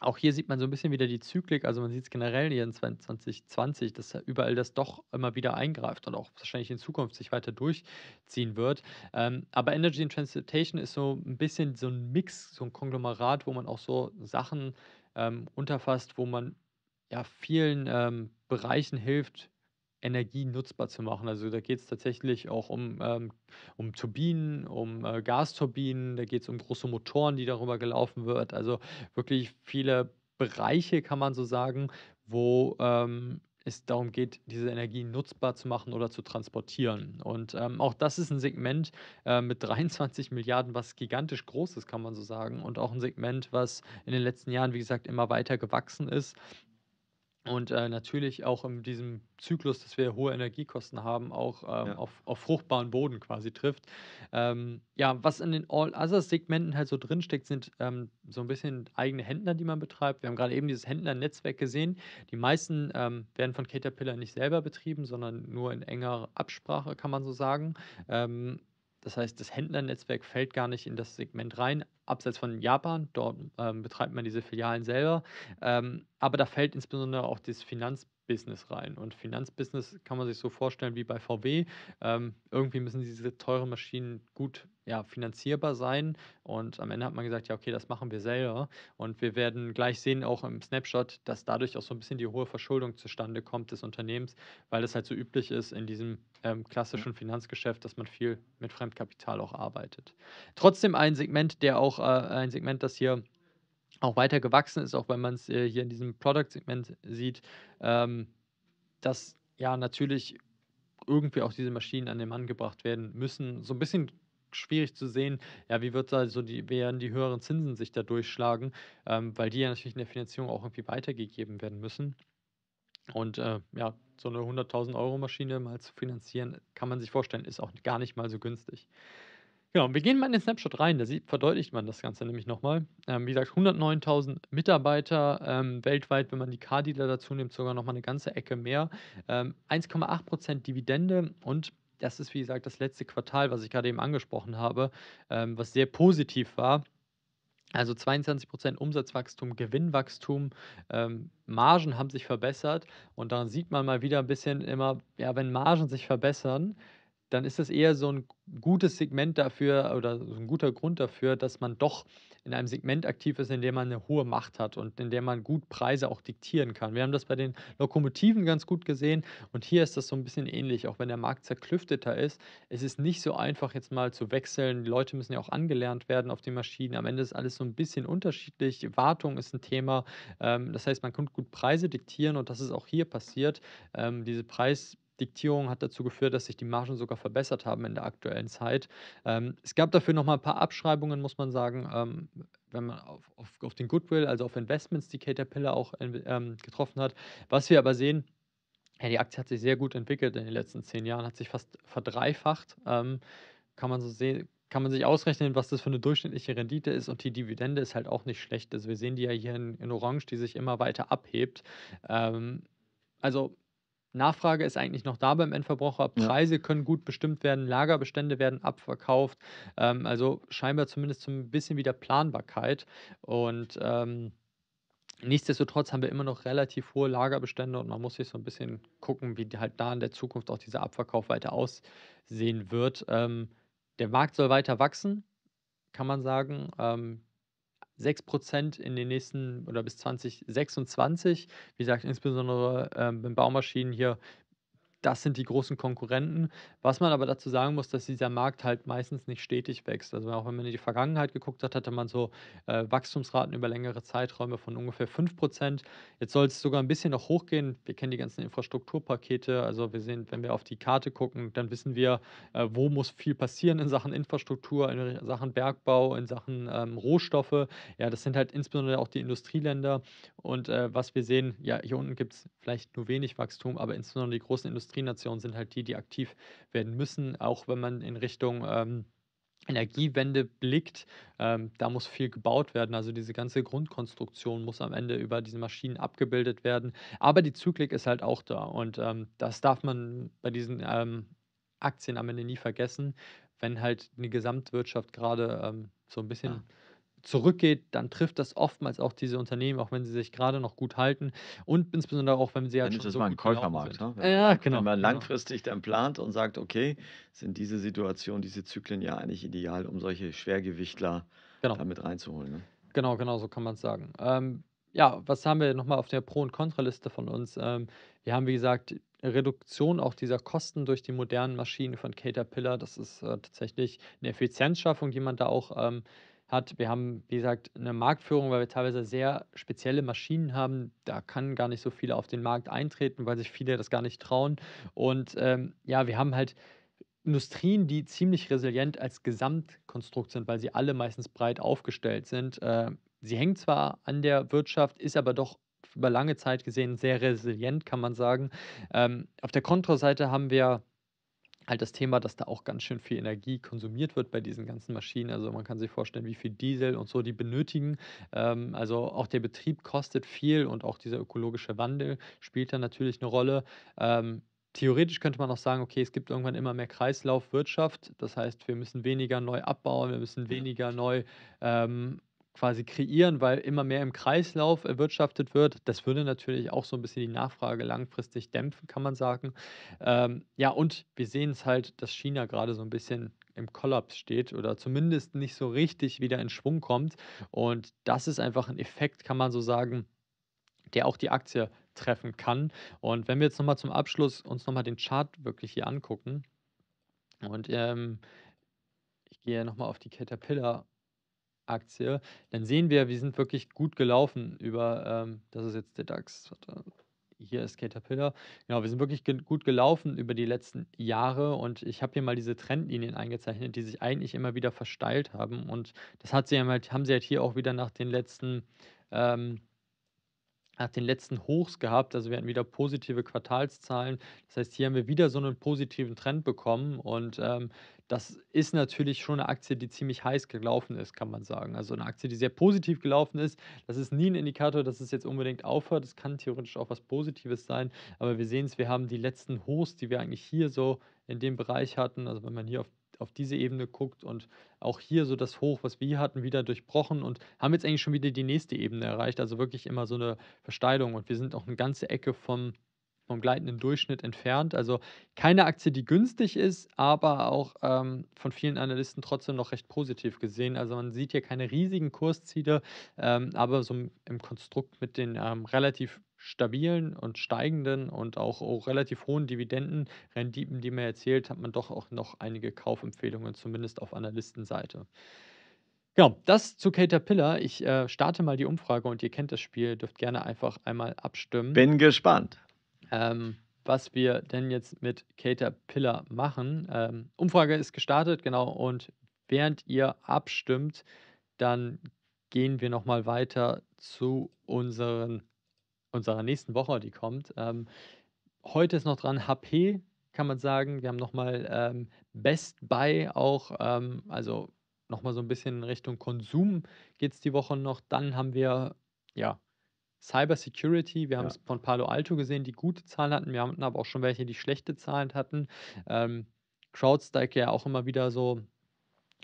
Auch hier sieht man so ein bisschen wieder die Zyklik, also man sieht es generell hier in 2020, dass überall das doch immer wieder eingreift und auch wahrscheinlich in Zukunft sich weiter durchziehen wird. Ähm, aber Energy and Transportation ist so ein bisschen so ein Mix, so ein Konglomerat, wo man auch so Sachen ähm, unterfasst, wo man ja, vielen ähm, Bereichen hilft, Energie nutzbar zu machen. Also da geht es tatsächlich auch um, ähm, um Turbinen, um äh, Gasturbinen, da geht es um große Motoren, die darüber gelaufen wird. Also wirklich viele Bereiche, kann man so sagen, wo ähm, es darum geht, diese Energie nutzbar zu machen oder zu transportieren. Und ähm, auch das ist ein Segment äh, mit 23 *laughs* Milliarden, was gigantisch groß ist, kann man so sagen. Und auch ein Segment, was in den letzten Jahren, wie gesagt, immer weiter gewachsen ist und äh, natürlich auch in diesem Zyklus, dass wir hohe Energiekosten haben, auch ähm, ja. auf, auf fruchtbaren Boden quasi trifft. Ähm, ja, was in den All-Others-Segmenten halt so drinsteckt, sind ähm, so ein bisschen eigene Händler, die man betreibt. Wir haben gerade eben dieses Händlernetzwerk gesehen. Die meisten ähm, werden von Caterpillar nicht selber betrieben, sondern nur in enger Absprache, kann man so sagen. Ähm, das heißt, das Händlernetzwerk fällt gar nicht in das Segment rein abseits von Japan. Dort ähm, betreibt man diese Filialen selber. Ähm, aber da fällt insbesondere auch das Finanzbusiness rein. Und Finanzbusiness kann man sich so vorstellen wie bei VW. Ähm, irgendwie müssen diese teuren Maschinen gut ja, finanzierbar sein. Und am Ende hat man gesagt, ja, okay, das machen wir selber. Und wir werden gleich sehen, auch im Snapshot, dass dadurch auch so ein bisschen die hohe Verschuldung zustande kommt des Unternehmens, weil es halt so üblich ist in diesem ähm, klassischen Finanzgeschäft, dass man viel mit Fremdkapital auch arbeitet. Trotzdem ein Segment, der auch äh, ein Segment, das hier auch weiter gewachsen ist, auch wenn man es äh, hier in diesem Product-Segment sieht, ähm, dass ja natürlich irgendwie auch diese Maschinen an den Mann gebracht werden müssen. So ein bisschen schwierig zu sehen, ja, wie wird da die, werden die höheren Zinsen sich da durchschlagen, ähm, weil die ja natürlich in der Finanzierung auch irgendwie weitergegeben werden müssen. Und äh, ja, so eine 100.000 Euro Maschine mal zu finanzieren, kann man sich vorstellen, ist auch gar nicht mal so günstig. Genau, wir gehen mal in den Snapshot rein, da sieht, verdeutlicht man das Ganze nämlich nochmal. Ähm, wie gesagt, 109.000 Mitarbeiter ähm, weltweit, wenn man die Car-Dealer dazu nimmt, sogar nochmal eine ganze Ecke mehr. Ähm, 1,8% Dividende und das ist, wie gesagt, das letzte Quartal, was ich gerade eben angesprochen habe, ähm, was sehr positiv war. Also 22% Umsatzwachstum, Gewinnwachstum, ähm, Margen haben sich verbessert und dann sieht man mal wieder ein bisschen immer, ja, wenn Margen sich verbessern, dann ist das eher so ein gutes Segment dafür oder so ein guter Grund dafür, dass man doch in einem Segment aktiv ist, in dem man eine hohe Macht hat und in dem man gut Preise auch diktieren kann. Wir haben das bei den Lokomotiven ganz gut gesehen und hier ist das so ein bisschen ähnlich, auch wenn der Markt zerklüfteter ist. Es ist nicht so einfach jetzt mal zu wechseln. Die Leute müssen ja auch angelernt werden auf den Maschinen. Am Ende ist alles so ein bisschen unterschiedlich. Wartung ist ein Thema. Ähm, das heißt, man kann gut Preise diktieren und das ist auch hier passiert. Ähm, diese Preis Diktierung hat dazu geführt, dass sich die Margen sogar verbessert haben in der aktuellen Zeit. Ähm, es gab dafür nochmal ein paar Abschreibungen, muss man sagen. Ähm, wenn man auf, auf, auf, den Goodwill, also auf Investments, die Caterpillar auch ähm, getroffen hat. Was wir aber sehen, ja, die Aktie hat sich sehr gut entwickelt in den letzten zehn Jahren, hat sich fast verdreifacht. Ähm, kann man so sehen, kann man sich ausrechnen, was das für eine durchschnittliche Rendite ist. Und die Dividende ist halt auch nicht schlecht. Also wir sehen die ja hier in, in Orange, die sich immer weiter abhebt. Ähm, also Nachfrage ist eigentlich noch da beim Endverbraucher. Preise ja. können gut bestimmt werden, Lagerbestände werden abverkauft. Ähm, also scheinbar zumindest so ein bisschen wieder Planbarkeit. Und ähm, nichtsdestotrotz haben wir immer noch relativ hohe Lagerbestände und man muss sich so ein bisschen gucken, wie halt da in der Zukunft auch dieser Abverkauf weiter aussehen wird. Ähm, der Markt soll weiter wachsen, kann man sagen. Ähm, 6% in den nächsten oder bis 2026. Wie gesagt, insbesondere ähm, in Baumaschinen hier das sind die großen Konkurrenten. Was man aber dazu sagen muss, dass dieser Markt halt meistens nicht stetig wächst. Also auch wenn man in die Vergangenheit geguckt hat, hatte man so äh, Wachstumsraten über längere Zeiträume von ungefähr 5%. Jetzt soll es sogar ein bisschen noch hochgehen. Wir kennen die ganzen Infrastrukturpakete. Also wir sehen, wenn wir auf die Karte gucken, dann wissen wir, äh, wo muss viel passieren in Sachen Infrastruktur, in Sachen Bergbau, in Sachen ähm, Rohstoffe. Ja, das sind halt insbesondere auch die Industrieländer. Und äh, was wir sehen, ja, hier unten gibt es vielleicht nur wenig Wachstum, aber insbesondere die großen Industrieländer Industrienationen sind halt die, die aktiv werden müssen, auch wenn man in Richtung ähm, Energiewende blickt, ähm, da muss viel gebaut werden. Also diese ganze Grundkonstruktion muss am Ende über diese Maschinen abgebildet werden. Aber die Zyklik ist halt auch da. Und ähm, das darf man bei diesen ähm, Aktien am Ende nie vergessen, wenn halt eine Gesamtwirtschaft gerade ähm, so ein bisschen ja zurückgeht, dann trifft das oftmals auch diese Unternehmen, auch wenn sie sich gerade noch gut halten und insbesondere auch, wenn sie ja halt schon das so mal ein Käufermarkt, ne? wenn, ja, genau, wenn man genau. langfristig dann plant und sagt, okay, sind diese Situationen, diese Zyklen ja eigentlich ideal, um solche Schwergewichtler genau. damit reinzuholen. Ne? Genau, genau, so kann man es sagen. Ähm, ja, was haben wir nochmal auf der Pro- und Kontraliste von uns? Ähm, wir haben, wie gesagt, Reduktion auch dieser Kosten durch die modernen Maschinen von Caterpillar. Das ist äh, tatsächlich eine Effizienzschaffung, die man da auch ähm, hat. Wir haben, wie gesagt, eine Marktführung, weil wir teilweise sehr spezielle Maschinen haben. Da kann gar nicht so viele auf den Markt eintreten, weil sich viele das gar nicht trauen. Und ähm, ja, wir haben halt Industrien, die ziemlich resilient als Gesamtkonstrukt sind, weil sie alle meistens breit aufgestellt sind. Äh, sie hängt zwar an der Wirtschaft, ist aber doch über lange Zeit gesehen sehr resilient, kann man sagen. Ähm, auf der Kontraseite haben wir halt das Thema, dass da auch ganz schön viel Energie konsumiert wird bei diesen ganzen Maschinen. Also man kann sich vorstellen, wie viel Diesel und so die benötigen. Ähm, also auch der Betrieb kostet viel und auch dieser ökologische Wandel spielt da natürlich eine Rolle. Ähm, theoretisch könnte man auch sagen, okay, es gibt irgendwann immer mehr Kreislaufwirtschaft. Das heißt, wir müssen weniger neu abbauen, wir müssen weniger neu ähm, quasi kreieren, weil immer mehr im Kreislauf erwirtschaftet wird. Das würde natürlich auch so ein bisschen die Nachfrage langfristig dämpfen, kann man sagen. Ähm, ja, und wir sehen es halt, dass China gerade so ein bisschen im Kollaps steht oder zumindest nicht so richtig wieder in Schwung kommt. Und das ist einfach ein Effekt, kann man so sagen, der auch die Aktie treffen kann. Und wenn wir jetzt nochmal zum Abschluss uns nochmal den Chart wirklich hier angucken und ähm, ich gehe nochmal auf die Caterpillar Aktie, dann sehen wir, wir sind wirklich gut gelaufen über, ähm, das ist jetzt der DAX, hier ist Caterpillar. Genau, wir sind wirklich ge gut gelaufen über die letzten Jahre und ich habe hier mal diese Trendlinien eingezeichnet, die sich eigentlich immer wieder versteilt haben und das hat sie halt, haben sie halt hier auch wieder nach den letzten ähm, nach den letzten Hochs gehabt. Also wir hatten wieder positive Quartalszahlen. Das heißt, hier haben wir wieder so einen positiven Trend bekommen. Und ähm, das ist natürlich schon eine Aktie, die ziemlich heiß gelaufen ist, kann man sagen. Also eine Aktie, die sehr positiv gelaufen ist. Das ist nie ein Indikator, dass es jetzt unbedingt aufhört. Das kann theoretisch auch was Positives sein. Aber wir sehen es, wir haben die letzten Hochs, die wir eigentlich hier so in dem Bereich hatten. Also wenn man hier auf auf diese Ebene guckt und auch hier so das Hoch, was wir hatten, wieder durchbrochen und haben jetzt eigentlich schon wieder die nächste Ebene erreicht. Also wirklich immer so eine Versteilung und wir sind auch eine ganze Ecke vom, vom gleitenden Durchschnitt entfernt. Also keine Aktie, die günstig ist, aber auch ähm, von vielen Analysten trotzdem noch recht positiv gesehen. Also man sieht hier keine riesigen Kursziele, ähm, aber so im Konstrukt mit den ähm, relativ stabilen und steigenden und auch, oh, relativ hohen Dividendenrenditen, die man erzählt, hat man doch auch noch einige Kaufempfehlungen, zumindest auf Analystenseite. Genau, das zu Caterpillar. Ich äh, starte mal die Umfrage und ihr kennt das Spiel, dürft gerne einfach einmal abstimmen. Bin gespannt. Ähm, was wir denn jetzt mit Caterpillar machen. Ähm, Umfrage ist gestartet, genau, und während ihr abstimmt, dann gehen wir nochmal weiter zu unseren unserer nächsten Woche, die kommt. Ähm, heute ist noch dran HP, kann man sagen. Wir haben nochmal ähm, Best Buy auch, ähm, also nochmal so ein bisschen in Richtung Konsum geht es die Woche noch. Dann haben wir, ja, Cyber Security, wir haben es ja. von Palo Alto gesehen, die gute Zahlen hatten. Wir hatten aber auch schon welche, die schlechte Zahlen hatten. Ähm, CrowdStrike ja auch immer wieder so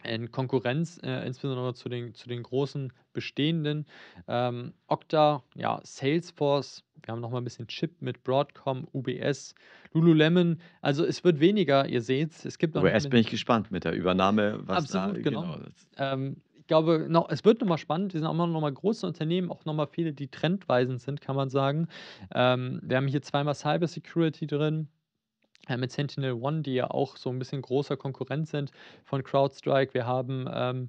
in Konkurrenz äh, insbesondere zu den, zu den großen bestehenden. Ähm, Okta, ja, Salesforce, wir haben nochmal ein bisschen Chip mit Broadcom, UBS, Lululemon. Also es wird weniger, ihr seht es. gibt noch UBS bin ich gespannt mit der Übernahme. Was Absolut, da, genau. genau ähm, ich glaube, noch, es wird nochmal spannend. Wir sind auch nochmal große Unternehmen, auch nochmal viele, die trendweisend sind, kann man sagen. Ähm, wir haben hier zweimal Cybersecurity drin mit Sentinel One, die ja auch so ein bisschen großer Konkurrent sind von CrowdStrike. Wir haben ähm,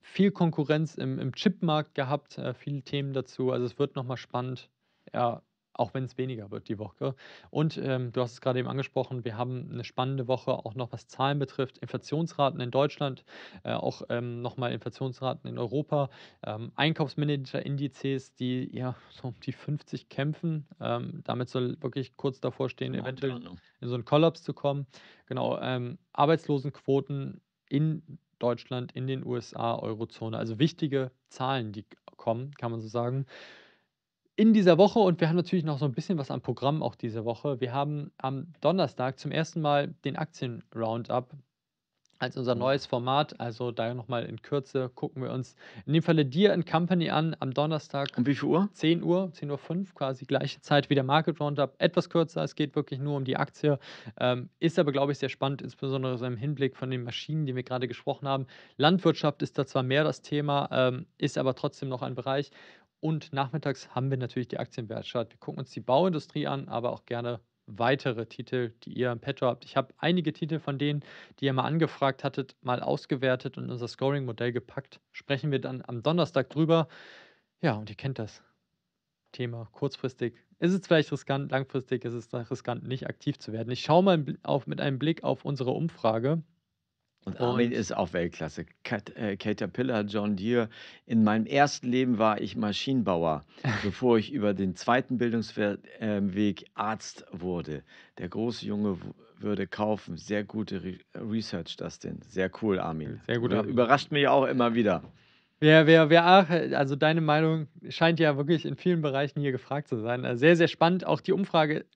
viel Konkurrenz im, im Chipmarkt gehabt, äh, viele Themen dazu. Also es wird nochmal spannend. Ja, auch wenn es weniger wird die Woche. Und ähm, du hast es gerade eben angesprochen, wir haben eine spannende Woche auch noch, was Zahlen betrifft, Inflationsraten in Deutschland, äh, auch ähm, nochmal Inflationsraten in Europa, ähm, Einkaufsmanager-Indizes, die ja so um die 50 kämpfen. Ähm, damit soll wirklich kurz davor stehen, Mann, eventuell in so einen Kollaps zu kommen. Genau, ähm, Arbeitslosenquoten in Deutschland, in den USA, Eurozone. Also wichtige Zahlen, die kommen, kann man so sagen in dieser Woche und wir haben natürlich noch so ein bisschen was am Programm auch diese Woche. Wir haben am Donnerstag zum ersten Mal den Aktien-Roundup als unser mhm. neues Format. Also da nochmal in Kürze gucken wir uns in dem Falle Dear Company an am Donnerstag. Um wie viel Uhr? 10 Uhr, 10.05 Uhr, quasi gleiche Zeit wie der Market Roundup. Etwas kürzer, es geht wirklich nur um die Aktie. Ähm, ist aber, glaube ich, sehr spannend, insbesondere so im Hinblick von den Maschinen, die wir gerade gesprochen haben. Landwirtschaft ist da zwar mehr das Thema, ähm, ist aber trotzdem noch ein Bereich. Und nachmittags haben wir natürlich die Aktienwertschart. Wir gucken uns die Bauindustrie an, aber auch gerne weitere Titel, die ihr im Petto habt. Ich habe einige Titel von denen, die ihr mal angefragt hattet, mal ausgewertet und unser Scoring-Modell gepackt. Sprechen wir dann am Donnerstag drüber. Ja, und ihr kennt das Thema kurzfristig. Ist es vielleicht riskant, langfristig ist es riskant, nicht aktiv zu werden. Ich schaue mal auf, mit einem Blick auf unsere Umfrage und Armin und ist auch Weltklasse. Cat, äh, Caterpillar, John Deere. In meinem ersten Leben war ich Maschinenbauer, *laughs* bevor ich über den zweiten Bildungsweg äh, Arzt wurde. Der große Junge würde kaufen. Sehr gute Re Research, das denn. Sehr cool, Armin. Sehr gut. Überrascht mich auch immer wieder. Wer, wer, wer, äh, also deine Meinung scheint ja wirklich in vielen Bereichen hier gefragt zu sein. Äh, sehr, sehr spannend. Auch die Umfrage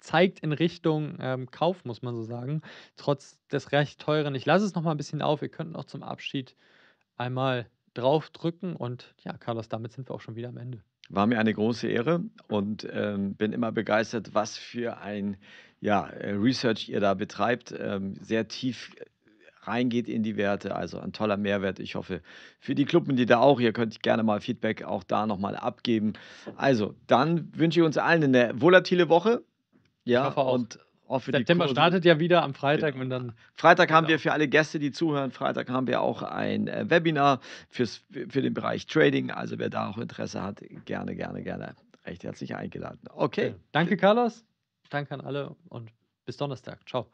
zeigt in Richtung ähm, Kauf, muss man so sagen, trotz des recht teuren. Ich lasse es nochmal ein bisschen auf. Ihr könnt noch zum Abschied einmal draufdrücken und ja, Carlos, damit sind wir auch schon wieder am Ende. War mir eine große Ehre und ähm, bin immer begeistert, was für ein ja, äh, Research ihr da betreibt. Ähm, sehr tief äh, reingeht in die Werte. Also ein toller Mehrwert. Ich hoffe für die die da auch. Ihr könnt gerne mal Feedback auch da nochmal abgeben. Also, dann wünsche ich uns allen eine volatile Woche. Ja, ich hoffe auch. und auch für September die startet ja wieder am Freitag. Genau. Und dann Freitag haben wir für alle Gäste, die zuhören, Freitag haben wir auch ein äh, Webinar fürs, für den Bereich Trading. Also wer da auch Interesse hat, gerne, gerne, gerne. Recht herzlich eingeladen. Okay. okay. Danke, Carlos. Danke an alle und bis Donnerstag. Ciao.